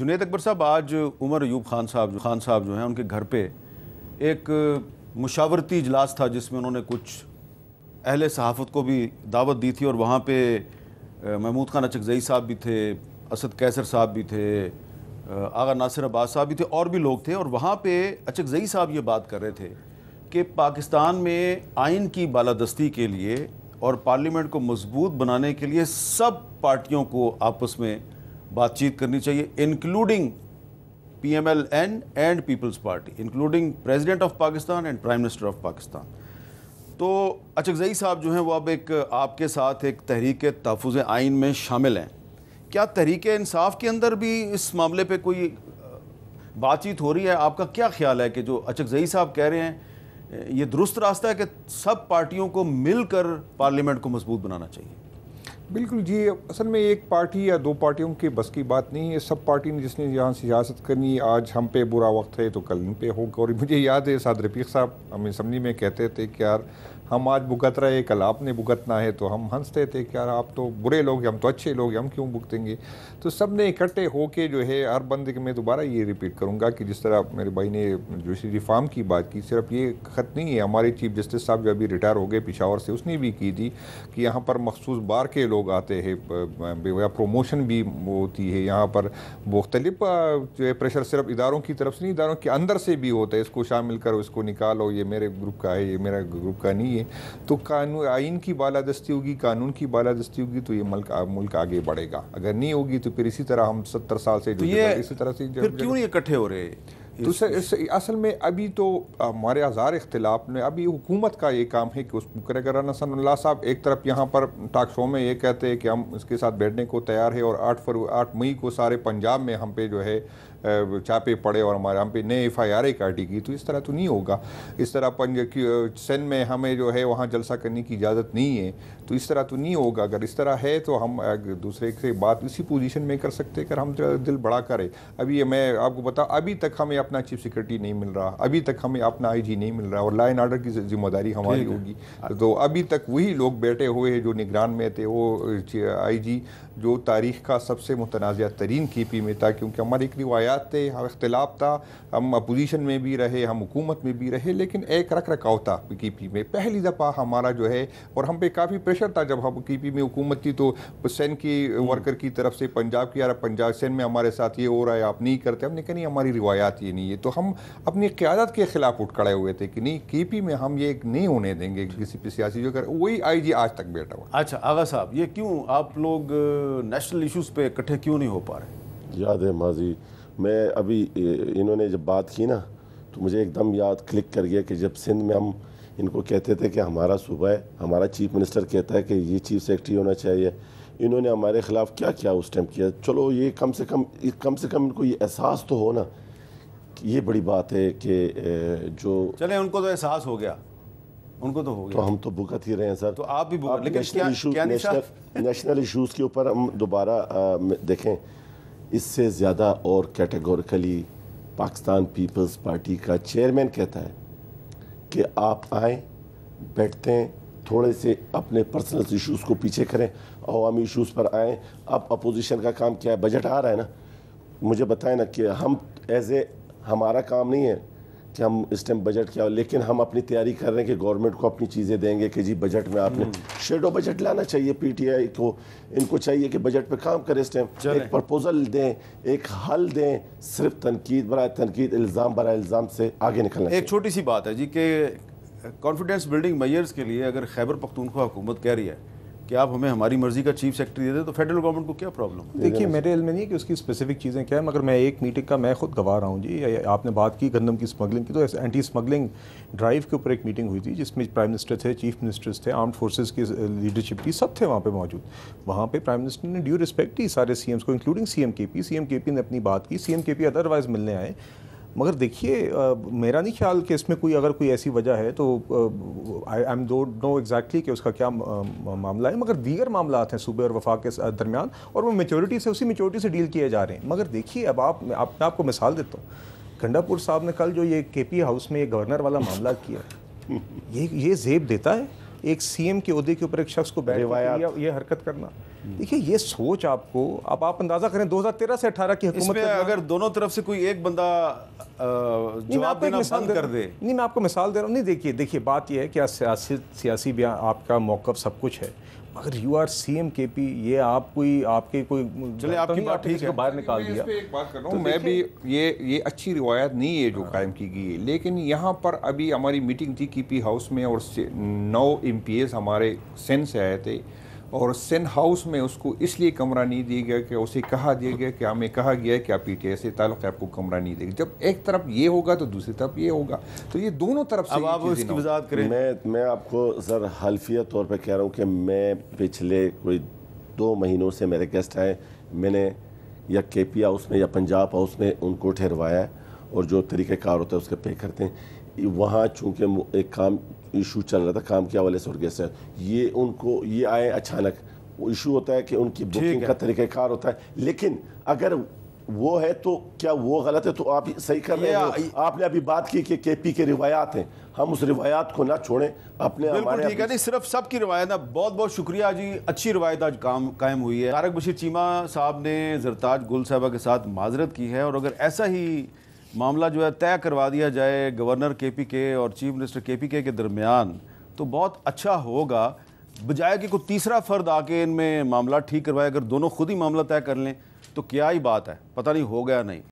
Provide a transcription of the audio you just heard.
जुनेद अकबर साहब आज उमर अयूब खान साहब खान साहब जो हैं उनके घर पे एक मुशावरती इजलास था जिसमें उन्होंने कुछ अहल सहाफ़त को भी दावत दी थी और वहाँ पे महमूद खान अचकजई साहब भी थे असद कैसर साहब भी थे आगा नासिर अब्बास साहब भी थे और भी लोग थे और वहाँ पे अचकजई साहब ये बात कर रहे थे कि पाकिस्तान में आइन की बालादस्ती के लिए और पार्लियामेंट को मजबूत बनाने के लिए सब पार्टियों को आपस में बातचीत करनी चाहिए including P M L N and Peoples Party including president of Pakistan and prime minister of Pakistan तो अच्छा, जई साहब जो हैं वो अब एक आपके साथ एक तहरीक तहफ़ आइन में शामिल हैं क्या तहरीक इंसाफ के अंदर भी इस मामले पर कोई बातचीत हो रही है आपका क्या ख्याल है कि जो अच्छा, जई साहब कह रहे हैं ये दुरुस्त रास्ता है कि सब पार्टियों को मिलकर पार्लियामेंट को मजबूत बनाना चाहिए बिल्कुल जी असल में एक पार्टी या दो पार्टियों के बस की बात नहीं है सब पार्टी ने जिसने यहाँ सियासत करनी आज हम पे बुरा वक्त है तो कल इन पे होगा और मुझे याद है साद रफीक साहब हम असम्बली में कहते थे कि यार हम आज भुगत रहे हैं कल आपने भुगतना है तो हम हंसते थे कि यार आप तो बुरे लोग हम तो अच्छे लोग हम क्यों भुगतेंगे तो सब ने इकट्ठे होके जो है हर बंद मैं दोबारा ये रिपीट करूँगा कि जिस तरह मेरे भाई ने जोशी रिफार्म की बात की सिर्फ ये खत नहीं है हमारे चीफ जस्टिस साहब जो अभी रिटायर हो गए पिशावर से उसने भी की थी कि यहाँ पर मखसूस बार के लोग आते हैं प्रोमोशन भी होती है यहाँ पर मुख्तलिफ जो है प्रेशर सिर्फ इदारों की तरफ से नहीं इदारों के अंदर से भी होता है इसको शामिल करो इसको निकालो ये मेरे ग्रुप का है ये मेरा ग्रुप का नहीं है करेंगे तो कानून आइन की बालादस्ती होगी कानून की बालादस्ती होगी तो ये मुल्क मुल्क आगे बढ़ेगा अगर नहीं होगी तो फिर इसी तरह हम सत्तर साल से तो इसी तरह से फिर क्यों ये इकट्ठे हो रहे तो सर इस असल में अभी तो हमारे हज़ार इख्तलाफ ने अभी हुकूमत का ये काम है कि उस मुकर सनल्ला साहब एक तरफ यहाँ पर टाक शो में ये कहते हैं कि हम इसके साथ बैठने को तैयार है और आठ फरवरी आठ मई को सारे पंजाब में हम पे जो है छापे पड़े और हमारे हम पे नए एफ आई आर ए काटी गई तो इस तरह तो नहीं होगा इस तरह पंज सेन में हमें जो है वहाँ जलसा करने की इजाज़त नहीं है तो इस तरह तो नहीं होगा अगर इस तरह है तो हम दूसरे से बात इसी पोजीशन में कर सकते अगर हम दिल बड़ा करें अभी मैं आपको बता अभी तक हमें अपना चीफ सिक्योरिटी नहीं मिल रहा अभी तक हमें अपना आईजी नहीं मिल रहा और लाइन आर्डर ऑर्डर की जिम्मेदारी हमारी होगी तो अभी तक वही लोग बैठे हुए हैं जो निगरान में थे वो आई जो तारीख का सबसे मुतनाज़ तरीन के पी में था क्योंकि हमारी एक रिवायत रवायात थे हम इख्तलाफ था हम अपोजिशन में भी रहे हम हुकूमत में भी रहे लेकिन एक रख रखाव था के पी में पहली दफ़ा हमारा जो है और हम पे काफ़ी प्रेशर था जब हम के पी में हुकूमत थी तो सैन की वर्कर हम्म। की तरफ से पंजाब की यार पंजाब सैन में हमारे साथ ये हो रहा है आप नहीं करते हमने कहा नहीं हमारी रिवायात ये नहीं है तो हम अपनी क्यादत के ख़िलाफ़ उठ खड़े हुए थे कि नहीं के पी में हम ये नहीं होने देंगे किसी भी सियासी जो कर वही आई जी आज तक बैठा हुआ अच्छा आगा साहब ये क्यों आप लोग नेशनल इशूज़ पे इकट्ठे क्यों नहीं हो पा रहे याद है माजी मैं अभी इन्होंने जब बात की ना तो मुझे एकदम याद क्लिक कर गया कि जब सिंध में हम इनको कहते थे कि हमारा सूबा है हमारा चीफ मिनिस्टर कहता है कि ये चीफ सेक्रेटरी होना चाहिए इन्होंने हमारे ख़िलाफ़ क्या क्या उस टाइम किया चलो ये कम से कम कम से कम इनको ये एहसास तो हो ना ये बड़ी बात है कि जो चले उनको तो एहसास हो गया उनको तो हो गया तो हम तो भुगत ही रहे हैं सर तो आप भी भुगत लेकिन नेशनल इशूज़ नेशनल इशूज़ के ऊपर हम दोबारा देखें इससे ज़्यादा और कैटेगोरिकली पाकिस्तान पीपल्स पार्टी का चेयरमैन कहता है कि आप आएँ हैं थोड़े से अपने पर्सनल इश्यूज़ को पीछे करें अवामी इश्यूज़ पर आएँ अब अपोजिशन का काम क्या है बजट आ रहा है ना मुझे बताएं ना कि हम एज ए हमारा काम नहीं है कि हम इस टाइम बजट क्या हो लेकिन हम अपनी तैयारी कर रहे हैं कि गवर्नमेंट को अपनी चीज़ें देंगे कि जी बजट में आपने शेडो हम्म। बजट लाना चाहिए पीटीआई को इनको चाहिए कि बजट पे काम करें इस टाइम एक प्रपोजल दें एक हल दें सिर्फ तनकीद बरा तनकीद इल्ज़ाम बरा इल्ज़ाम से आगे निकलना एक छोटी सी बात है जी कि कॉन्फिडेंस बिल्डिंग मैयर्स के लिए अगर खैबर पख्तूनख्वा हुकूमत कह रही है कि आप हमें हमारी मर्जी का चीफ सेक्रेटरी दे दें तो फेडरल गवर्नमेंट को क्या प्रॉब्लम देखिए मेरे इल में नहीं कि उसकी स्पेसिफिक चीज़ें क्या है मगर मैं एक मीटिंग का मैं खुद गवा रहा हूँ जी आपने बात की गंदम की स्मगलिंग की तो एंटी स्मगलिंग ड्राइव के ऊपर एक मीटिंग हुई थी जिसमें प्राइम मिनिस्टर थे चीफ मिनिस्टर्स थे आर्म फोर्सेज की लीडरशिप थी सब थे वहाँ पर मौजूद वहाँ पर प्राइम मिनिस्टर ने ड्यू रिस्पेक्ट की सारे सी को including C M K P C M K P ने अपनी बात की C M K P otherwise मिलने आए मगर देखिए मेरा नहीं ख्याल कि इसमें कोई अगर कोई ऐसी वजह है तो I I am don't know exactly कि उसका क्या मामला है मगर दीगर मामला हैं सूबे और वफाक के दरमियान और वो मेचोरिटी से उसी मेचोरिटी से डील किए जा रहे हैं मगर देखिए अब आप अपने आप, आपको मिसाल देता हूँ खंडापुर साहब ने कल जो ये के पी हाउस में ये गवर्नर वाला मामला किया ये ये जेब देता है एक सीएम के अहदे के ऊपर एक शख्स को बैठ ये हरकत करना देखिए ये सोच आपको अब आप अंदाजा करें 2013 से 18 की हुकूमत अगर दोनों तरफ से कोई एक बंदा जवाब देना बंद कर दे नहीं मैं आपको मिसाल दे रहा हूँ नहीं देखिए देखिए बात यह है कि सियासी बयान आपका मौकफ सब कुछ है अगर you are C M K P ये आप कोई आपके कोई चले आपकी बात ठीक है बाहर निकाल दिया एक बात कर रहा हूँ तो मैं भी ये ये अच्छी रिवायत नहीं है जो कायम की गई है लेकिन यहाँ पर अभी हमारी मीटिंग थी के पी हाउस में और नौ एम पी एस हमारे सेंस आए थे और सेन हाउस में उसको इसलिए कमरा नहीं दिया गया कि उसे कहा दिया गया कि हमें कहा गया कि आप पीटीआई से ताल्लुक आपको कमरा नहीं देगा जब एक तरफ ये होगा तो दूसरी तरफ ये होगा तो ये दोनों तरफ से अब आप इसकी वजाहत करें मैं मैं आपको सर हल्फिया तौर पर कह रहा हूँ कि मैं पिछले कोई दो महीनों से मेरे गेस्ट आए मैंने या के पी हाउस में या पंजाब हाउस में उनको ठहरवाया और जो तरीक़ेकार होता है उसके पे करते हैं वहाँ चूँकि एक काम इशू चल रहा था काम के हवाले से और गैस ये उनको ये आए अचानक इशू होता है कि उनकी बुकिंग का तरीक़ार होता है लेकिन अगर वो है तो क्या वो गलत है तो आप सही कर रहे हैं आपने अभी बात की कि के पी के रिवायात हैं हम उस रिवायात को ना छोड़ें अपने बिल्कुल ठीक है नहीं सिर्फ सबकी रिवायत है बहुत बहुत शुक्रिया जी अच्छी रिवायत आज काम कायम हुई है तारक बशीर चीमा साहब ने जरताज गुल साहबा के साथ माजरत की है और अगर ऐसा ही मामला जो है तय करवा दिया जाए गवर्नर के पी के और चीफ मिनिस्टर के पी के के दरमियान तो बहुत अच्छा होगा बजाय कि कोई तीसरा फर्द आके इनमें मामला ठीक करवाए अगर दोनों खुद ही मामला तय कर लें तो क्या ही बात है पता नहीं हो गया नहीं